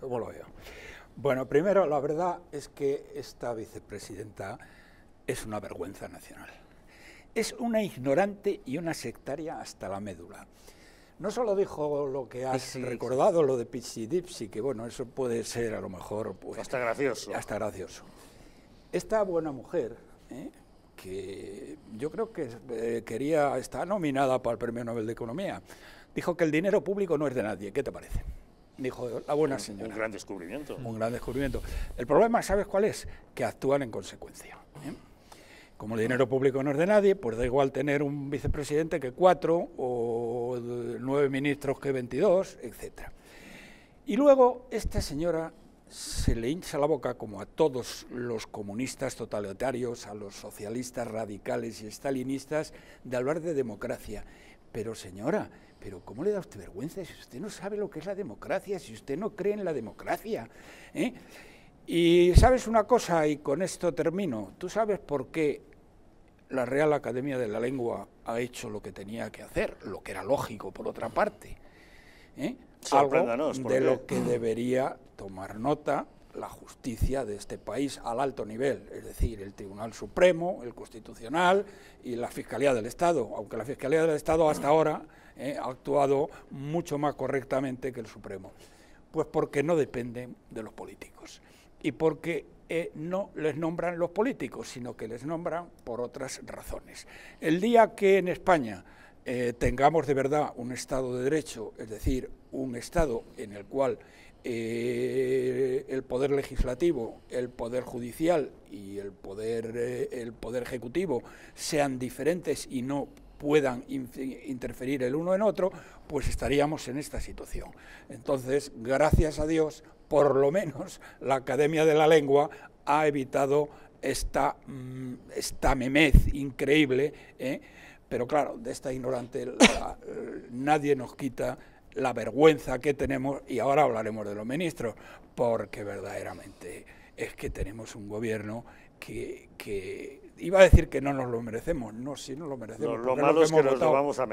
¿Cómo lo veo? Bueno, primero, la verdad es que esta vicepresidenta es una vergüenza nacional. Es una ignorante y una sectaria hasta la médula. No solo dijo lo que has recordado, lo de Pichidipsi, que bueno, eso puede ser a lo mejor... Pues, hasta gracioso. Hasta gracioso. Esta buena mujer, ¿eh? que yo creo que eh, quería, estar nominada para el Premio Nobel de Economía, dijo que el dinero público no es de nadie. ¿Qué te parece? dijo la buena señora. Un gran descubrimiento. Un gran descubrimiento. El problema, ¿sabes cuál es? Que actúan en consecuencia. ¿eh? Como el dinero público no es de nadie, pues da igual tener un vicepresidente que cuatro o nueve ministros que veintidós, etc. Y luego esta señora se le hincha la boca, como a todos los comunistas totalitarios, a los socialistas radicales y estalinistas, de hablar de democracia. Pero señora, pero ¿cómo le da usted vergüenza si usted no sabe lo que es la democracia, si usted no cree en la democracia? Eh? Y sabes una cosa, y con esto termino, ¿tú sabes por qué la Real Academia de la Lengua ha hecho lo que tenía que hacer, lo que era lógico por otra parte? ¿eh? Algo de lo que debería tomar nota la justicia de este país al alto nivel, es decir, el Tribunal Supremo, el Constitucional y la Fiscalía del Estado, aunque la Fiscalía del Estado hasta ahora eh, ha actuado mucho más correctamente que el Supremo. Pues porque no dependen de los políticos y porque eh, no les nombran los políticos, sino que les nombran por otras razones. El día que en España eh, tengamos de verdad un Estado de Derecho, es decir, un Estado en el cual eh, el poder legislativo, el poder judicial y el poder, eh, el poder ejecutivo sean diferentes y no puedan interferir el uno en otro, pues estaríamos en esta situación. Entonces, gracias a Dios, por lo menos la Academia de la Lengua ha evitado esta, mm, esta memez increíble, ¿eh? pero claro, de esta ignorante nadie nos quita la vergüenza que tenemos, y ahora hablaremos de los ministros, porque verdaderamente es que tenemos un gobierno que, iba a decir que no nos lo merecemos, no, si no lo merecemos. lo malo es que nos lo vamos a